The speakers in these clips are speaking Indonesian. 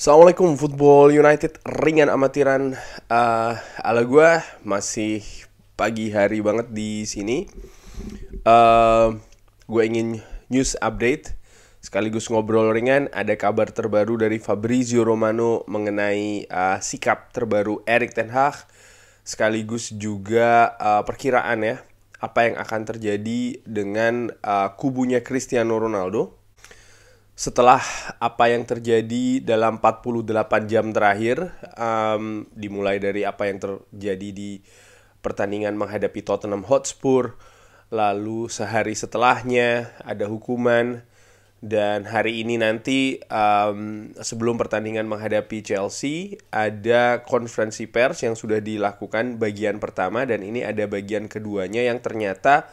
Assalamualaikum Football United ringan amatiran uh, ala gue masih pagi hari banget di sini. Uh, eh, gue ingin news update sekaligus ngobrol ringan ada kabar terbaru dari Fabrizio Romano mengenai uh, sikap terbaru Erik ten Hag sekaligus juga uh, perkiraan ya apa yang akan terjadi dengan uh, kubunya Cristiano Ronaldo setelah apa yang terjadi dalam 48 jam terakhir, um, dimulai dari apa yang terjadi di pertandingan menghadapi Tottenham Hotspur, lalu sehari setelahnya ada hukuman, dan hari ini nanti um, sebelum pertandingan menghadapi Chelsea ada konferensi pers yang sudah dilakukan bagian pertama dan ini ada bagian keduanya yang ternyata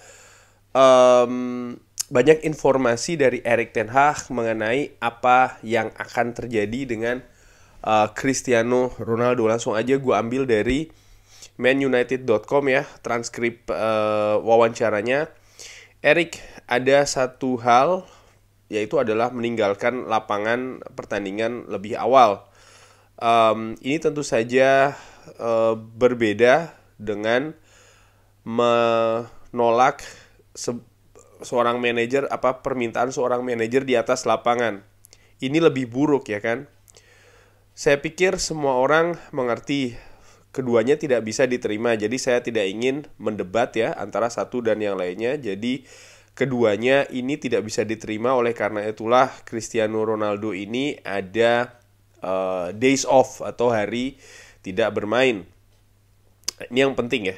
um, banyak informasi dari Erik Ten Hag mengenai apa yang akan terjadi dengan uh, Cristiano Ronaldo. Langsung aja gue ambil dari manunited.com ya, transkrip uh, wawancaranya. Erik, ada satu hal yaitu adalah meninggalkan lapangan pertandingan lebih awal. Um, ini tentu saja uh, berbeda dengan menolak seorang manajer apa permintaan seorang manajer di atas lapangan. Ini lebih buruk ya kan? Saya pikir semua orang mengerti keduanya tidak bisa diterima. Jadi saya tidak ingin mendebat ya antara satu dan yang lainnya. Jadi keduanya ini tidak bisa diterima oleh karena itulah Cristiano Ronaldo ini ada uh, days off atau hari tidak bermain. Ini yang penting ya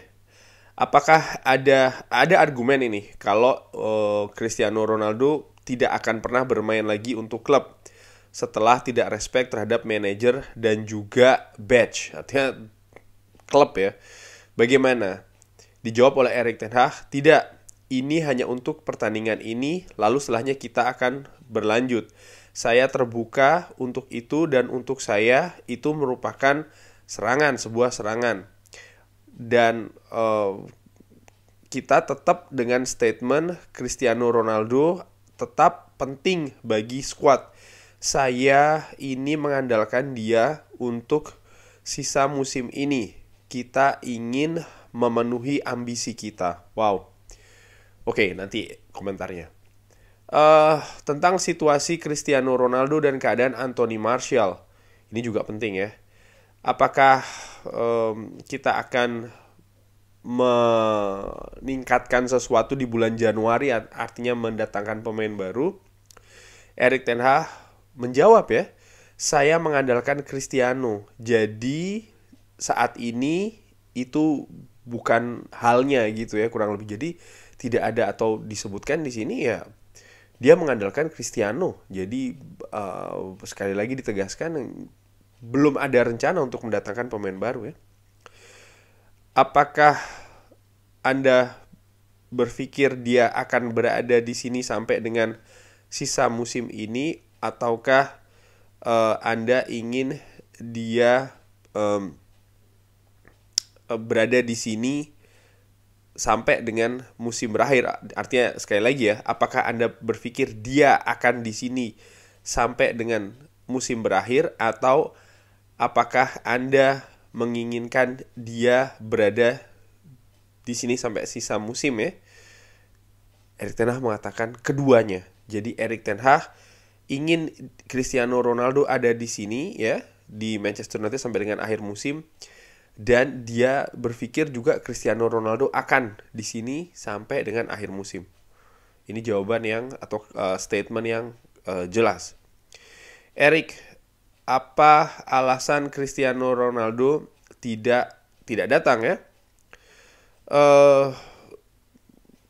apakah ada ada argumen ini kalau uh, Cristiano Ronaldo tidak akan pernah bermain lagi untuk klub setelah tidak respect terhadap manajer dan juga badge artinya klub ya bagaimana dijawab oleh Erik ten Hag tidak ini hanya untuk pertandingan ini lalu setelahnya kita akan berlanjut saya terbuka untuk itu dan untuk saya itu merupakan serangan sebuah serangan dan uh, kita tetap dengan statement Cristiano Ronaldo tetap penting bagi squad. Saya ini mengandalkan dia untuk sisa musim ini. Kita ingin memenuhi ambisi kita. Wow. Oke, nanti komentarnya. Uh, tentang situasi Cristiano Ronaldo dan keadaan Anthony Martial. Ini juga penting ya. Apakah um, kita akan meningkatkan sesuatu di bulan Januari artinya mendatangkan pemain baru Erik Ten Hag menjawab ya saya mengandalkan Cristiano jadi saat ini itu bukan halnya gitu ya kurang lebih jadi tidak ada atau disebutkan di sini ya dia mengandalkan Cristiano jadi uh, sekali lagi ditegaskan belum ada rencana untuk mendatangkan pemain baru ya. Apakah Anda berpikir dia akan berada di sini sampai dengan sisa musim ini ataukah uh, Anda ingin dia um, berada di sini sampai dengan musim berakhir. Artinya sekali lagi ya, apakah Anda berpikir dia akan di sini sampai dengan musim berakhir atau apakah Anda menginginkan dia berada di sini sampai sisa musim ya? Erik Ten Hag mengatakan keduanya. Jadi Erik Ten Hag ingin Cristiano Ronaldo ada di sini ya di Manchester United sampai dengan akhir musim dan dia berpikir juga Cristiano Ronaldo akan di sini sampai dengan akhir musim. Ini jawaban yang atau uh, statement yang uh, jelas. Erik apa alasan Cristiano Ronaldo tidak tidak datang ya? Uh,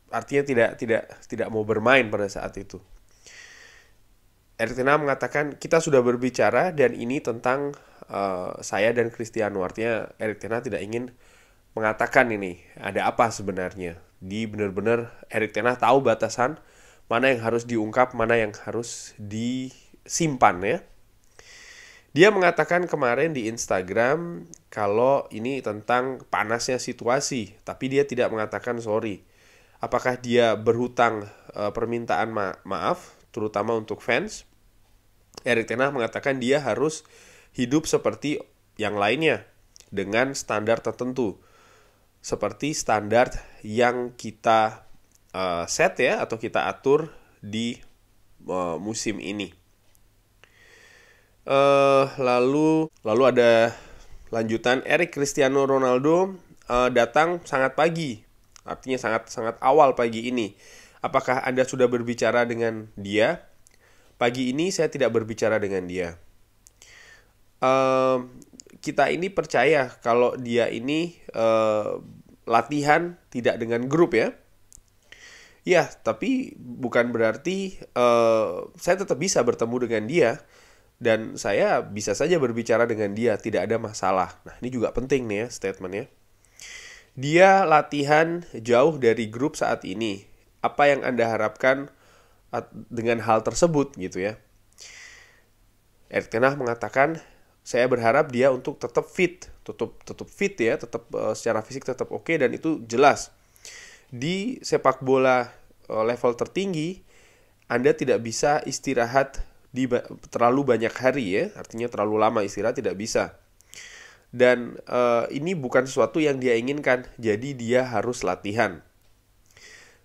artinya tidak tidak tidak mau bermain pada saat itu. Ertina mengatakan kita sudah berbicara dan ini tentang uh, saya dan Cristiano. Artinya Ertina tidak ingin mengatakan ini ada apa sebenarnya. Di benar-benar Erik Ten tahu batasan mana yang harus diungkap, mana yang harus disimpan ya. Dia mengatakan kemarin di Instagram kalau ini tentang panasnya situasi, tapi dia tidak mengatakan sorry. Apakah dia berhutang e, permintaan ma maaf, terutama untuk fans? Erik Tenah mengatakan dia harus hidup seperti yang lainnya dengan standar tertentu, seperti standar yang kita e, set ya atau kita atur di e, musim ini. Uh, lalu lalu ada lanjutan Eric Cristiano Ronaldo uh, datang sangat pagi, artinya sangat sangat awal pagi ini. Apakah Anda sudah berbicara dengan dia? Pagi ini saya tidak berbicara dengan dia. Uh, kita ini percaya kalau dia ini uh, latihan tidak dengan grup ya. Ya, tapi bukan berarti uh, saya tetap bisa bertemu dengan dia dan saya bisa saja berbicara dengan dia tidak ada masalah nah ini juga penting nih ya statementnya dia latihan jauh dari grup saat ini apa yang anda harapkan dengan hal tersebut gitu ya Eric mengatakan saya berharap dia untuk tetap fit, tetap tetap fit ya, tetap eh, secara fisik tetap oke dan itu jelas. Di sepak bola eh, level tertinggi, Anda tidak bisa istirahat di terlalu banyak hari ya, artinya terlalu lama istirahat tidak bisa. Dan e, ini bukan sesuatu yang dia inginkan, jadi dia harus latihan.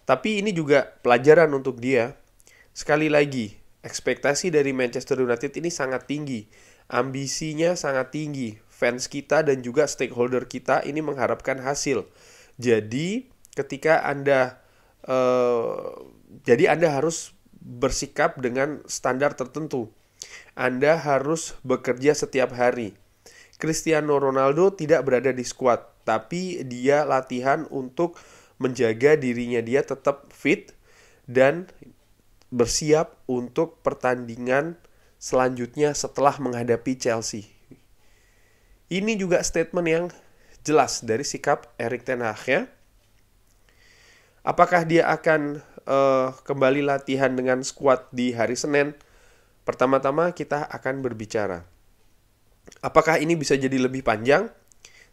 Tapi ini juga pelajaran untuk dia. Sekali lagi, ekspektasi dari Manchester United ini sangat tinggi. Ambisinya sangat tinggi. Fans kita dan juga stakeholder kita ini mengharapkan hasil. Jadi, ketika Anda e, jadi Anda harus bersikap dengan standar tertentu. Anda harus bekerja setiap hari. Cristiano Ronaldo tidak berada di skuad, tapi dia latihan untuk menjaga dirinya dia tetap fit dan bersiap untuk pertandingan selanjutnya setelah menghadapi Chelsea. Ini juga statement yang jelas dari sikap Erik Ten Hag ya. Apakah dia akan uh, kembali latihan dengan squad di hari Senin, pertama-tama kita akan berbicara. Apakah ini bisa jadi lebih panjang?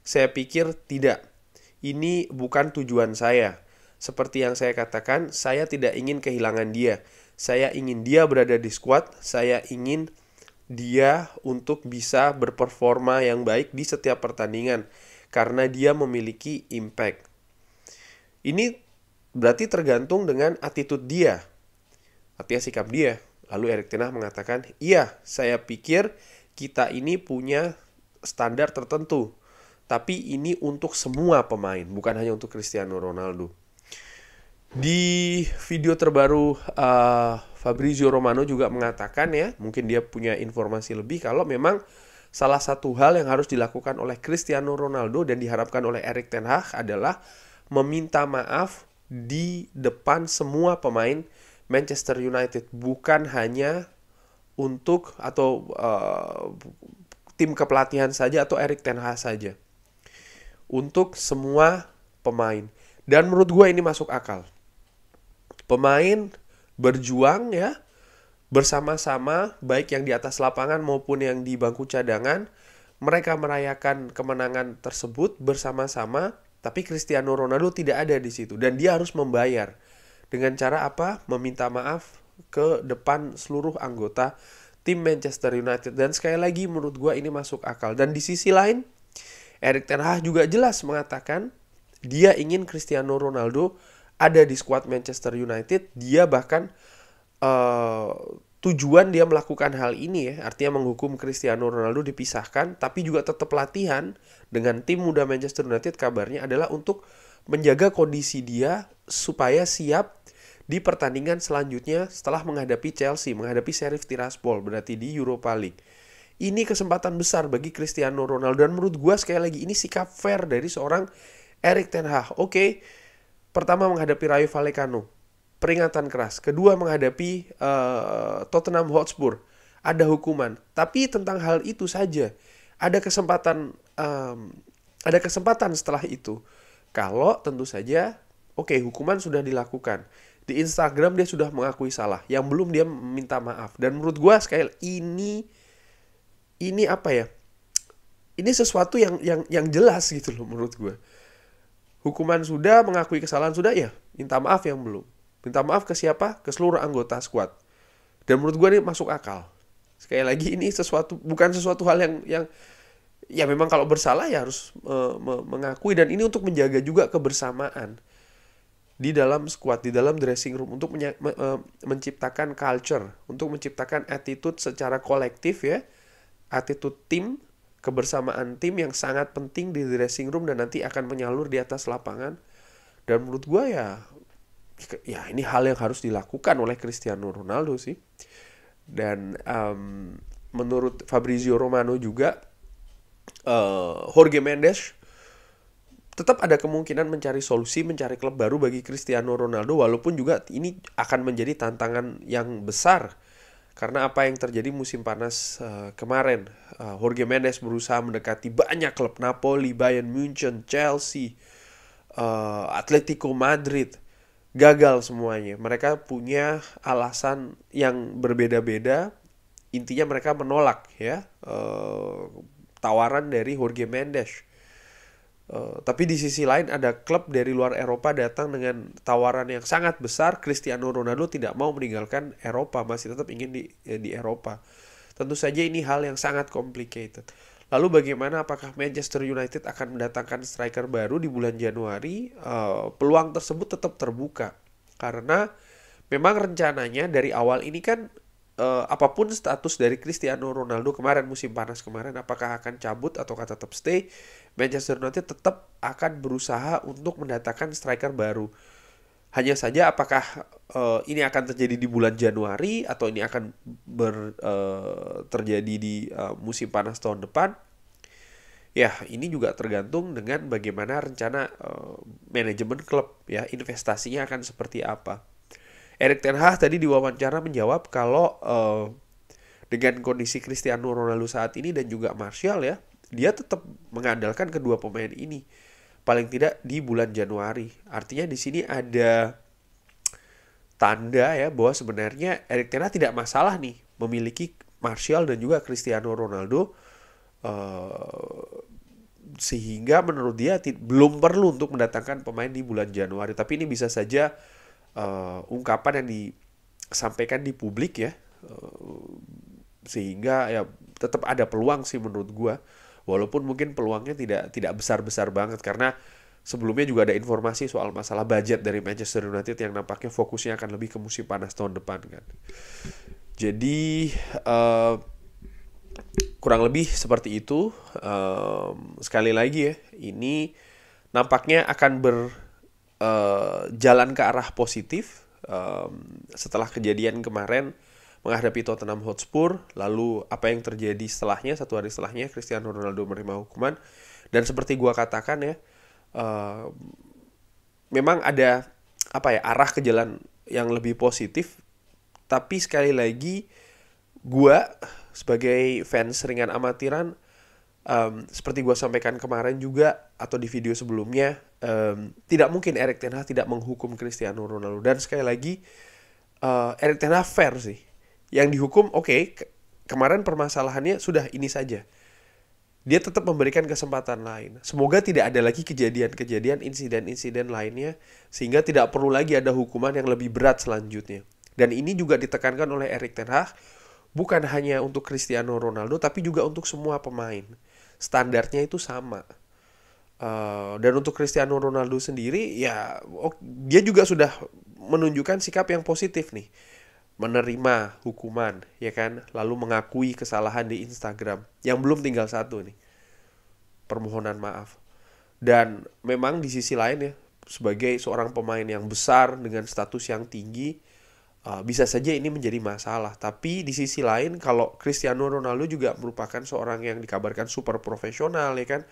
Saya pikir tidak. Ini bukan tujuan saya. Seperti yang saya katakan, saya tidak ingin kehilangan dia. Saya ingin dia berada di squad, saya ingin dia untuk bisa berperforma yang baik di setiap pertandingan karena dia memiliki impact. Ini Berarti tergantung dengan attitude dia. Artinya sikap dia. Lalu Erik Tenah mengatakan, iya saya pikir kita ini punya standar tertentu. Tapi ini untuk semua pemain, bukan hanya untuk Cristiano Ronaldo. Di video terbaru uh, Fabrizio Romano juga mengatakan ya, mungkin dia punya informasi lebih kalau memang salah satu hal yang harus dilakukan oleh Cristiano Ronaldo dan diharapkan oleh Erik Ten Hag adalah meminta maaf di depan semua pemain Manchester United bukan hanya untuk atau uh, tim kepelatihan saja atau Erik Ten Hag saja untuk semua pemain dan menurut gue ini masuk akal pemain berjuang ya bersama-sama baik yang di atas lapangan maupun yang di bangku cadangan mereka merayakan kemenangan tersebut bersama-sama tapi Cristiano Ronaldo tidak ada di situ dan dia harus membayar dengan cara apa? Meminta maaf ke depan seluruh anggota tim Manchester United dan sekali lagi menurut gue ini masuk akal dan di sisi lain Erik Ten Hag juga jelas mengatakan dia ingin Cristiano Ronaldo ada di skuad Manchester United dia bahkan uh, tujuan dia melakukan hal ini ya, artinya menghukum Cristiano Ronaldo dipisahkan, tapi juga tetap latihan dengan tim muda Manchester United kabarnya adalah untuk menjaga kondisi dia supaya siap di pertandingan selanjutnya setelah menghadapi Chelsea, menghadapi Sheriff Tiraspol, berarti di Europa League. Ini kesempatan besar bagi Cristiano Ronaldo dan menurut gue sekali lagi ini sikap fair dari seorang Erik Ten Hag. Oke, okay, pertama menghadapi Rayo Vallecano peringatan keras. Kedua menghadapi uh, Tottenham Hotspur ada hukuman. Tapi tentang hal itu saja ada kesempatan um, ada kesempatan setelah itu. Kalau tentu saja oke okay, hukuman sudah dilakukan. Di Instagram dia sudah mengakui salah. Yang belum dia minta maaf. Dan menurut gue sekali ini ini apa ya? Ini sesuatu yang yang yang jelas gitu loh menurut gue. Hukuman sudah, mengakui kesalahan sudah ya, minta maaf yang belum. Minta maaf ke siapa? Ke seluruh anggota squad. Dan menurut gue ini masuk akal. Sekali lagi ini sesuatu bukan sesuatu hal yang yang ya memang kalau bersalah ya harus me, mengakui dan ini untuk menjaga juga kebersamaan di dalam squad, di dalam dressing room untuk menye- me- me- menciptakan culture, untuk menciptakan attitude secara kolektif ya, attitude tim, kebersamaan tim yang sangat penting di dressing room dan nanti akan menyalur di atas lapangan. Dan menurut gua ya ya ini hal yang harus dilakukan oleh Cristiano Ronaldo sih. Dan um, menurut Fabrizio Romano juga uh, Jorge Mendes tetap ada kemungkinan mencari solusi, mencari klub baru bagi Cristiano Ronaldo walaupun juga ini akan menjadi tantangan yang besar karena apa yang terjadi musim panas uh, kemarin uh, Jorge Mendes berusaha mendekati banyak klub Napoli, Bayern München, Chelsea, uh, Atletico Madrid gagal semuanya. Mereka punya alasan yang berbeda-beda. Intinya mereka menolak ya uh, tawaran dari Jorge Mendes. Uh, tapi di sisi lain ada klub dari luar Eropa datang dengan tawaran yang sangat besar. Cristiano Ronaldo tidak mau meninggalkan Eropa, masih tetap ingin di eh, di Eropa. Tentu saja ini hal yang sangat complicated. Lalu bagaimana apakah Manchester United akan mendatangkan striker baru di bulan Januari? Uh, peluang tersebut tetap terbuka karena memang rencananya dari awal ini kan uh, apapun status dari Cristiano Ronaldo kemarin musim panas kemarin apakah akan cabut atau tetap stay Manchester United tetap akan berusaha untuk mendatangkan striker baru hanya saja apakah uh, ini akan terjadi di bulan Januari atau ini akan ber uh, terjadi di uh, musim panas tahun depan? Ya, ini juga tergantung dengan bagaimana rencana uh, manajemen klub ya, investasinya akan seperti apa. Erik ten Hag tadi diwawancara menjawab kalau uh, dengan kondisi Cristiano Ronaldo saat ini dan juga Martial ya, dia tetap mengandalkan kedua pemain ini paling tidak di bulan Januari. Artinya di sini ada tanda ya bahwa sebenarnya Erik Ten tidak masalah nih memiliki Martial dan juga Cristiano Ronaldo uh, sehingga menurut dia belum perlu untuk mendatangkan pemain di bulan Januari. Tapi ini bisa saja uh, ungkapan yang disampaikan di publik ya uh, sehingga ya tetap ada peluang sih menurut gua walaupun mungkin peluangnya tidak tidak besar besar banget karena sebelumnya juga ada informasi soal masalah budget dari Manchester United yang nampaknya fokusnya akan lebih ke musim panas tahun depan kan jadi uh, kurang lebih seperti itu uh, sekali lagi ya ini nampaknya akan berjalan eh, uh, ke arah positif um, setelah kejadian kemarin menghadapi Tottenham Hotspur. Lalu apa yang terjadi setelahnya, satu hari setelahnya Cristiano Ronaldo menerima hukuman. Dan seperti gua katakan ya, uh, memang ada apa ya arah ke jalan yang lebih positif. Tapi sekali lagi, gua sebagai fans ringan amatiran, um, seperti gua sampaikan kemarin juga atau di video sebelumnya, um, tidak mungkin Erik Ten Hag tidak menghukum Cristiano Ronaldo. Dan sekali lagi, uh, Erik Ten Hag fair sih yang dihukum oke okay, kemarin permasalahannya sudah ini saja dia tetap memberikan kesempatan lain. Semoga tidak ada lagi kejadian-kejadian insiden-insiden lainnya sehingga tidak perlu lagi ada hukuman yang lebih berat selanjutnya. Dan ini juga ditekankan oleh Erik ten Hag bukan hanya untuk Cristiano Ronaldo tapi juga untuk semua pemain. Standarnya itu sama. Uh, dan untuk Cristiano Ronaldo sendiri ya dia juga sudah menunjukkan sikap yang positif nih menerima hukuman, ya kan? Lalu mengakui kesalahan di Instagram. Yang belum tinggal satu nih. Permohonan maaf. Dan memang di sisi lain ya, sebagai seorang pemain yang besar dengan status yang tinggi, uh, bisa saja ini menjadi masalah. Tapi di sisi lain, kalau Cristiano Ronaldo juga merupakan seorang yang dikabarkan super profesional, ya kan,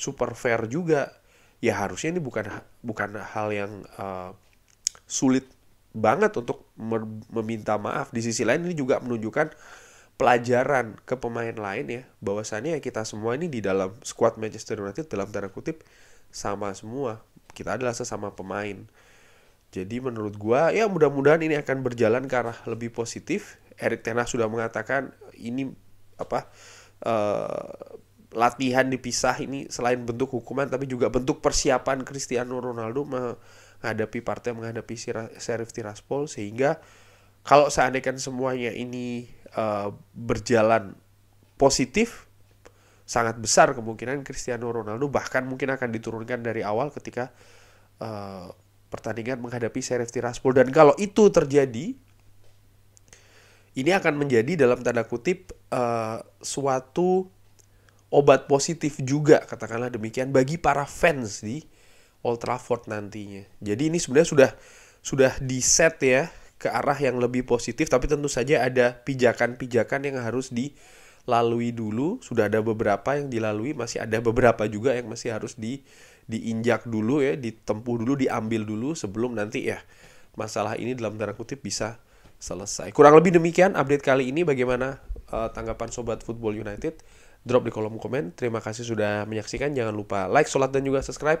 super fair juga, ya harusnya ini bukan bukan hal yang uh, sulit banget untuk meminta maaf. Di sisi lain ini juga menunjukkan pelajaran ke pemain lain ya, bahwasannya kita semua ini di dalam squad Manchester United dalam tanda kutip sama semua. Kita adalah sesama pemain. Jadi menurut gua ya mudah-mudahan ini akan berjalan ke arah lebih positif. Erik Ten sudah mengatakan ini apa uh, latihan dipisah ini selain bentuk hukuman tapi juga bentuk persiapan Cristiano Ronaldo me menghadapi partai menghadapi Sheriff Tiraspol sehingga kalau seandainya semuanya ini uh, berjalan positif sangat besar kemungkinan Cristiano Ronaldo bahkan mungkin akan diturunkan dari awal ketika uh, pertandingan menghadapi Sheriff Tiraspol dan kalau itu terjadi ini akan menjadi dalam tanda kutip uh, suatu obat positif juga katakanlah demikian bagi para fans di Old Trafford nantinya. Jadi ini sebenarnya sudah sudah di set ya ke arah yang lebih positif tapi tentu saja ada pijakan-pijakan yang harus dilalui dulu. Sudah ada beberapa yang dilalui, masih ada beberapa juga yang masih harus di diinjak dulu ya, ditempuh dulu, diambil dulu sebelum nanti ya masalah ini dalam tanda kutip bisa selesai. Kurang lebih demikian update kali ini bagaimana uh, tanggapan sobat Football United. Drop di kolom komen. Terima kasih sudah menyaksikan. Jangan lupa like, sholat dan juga subscribe.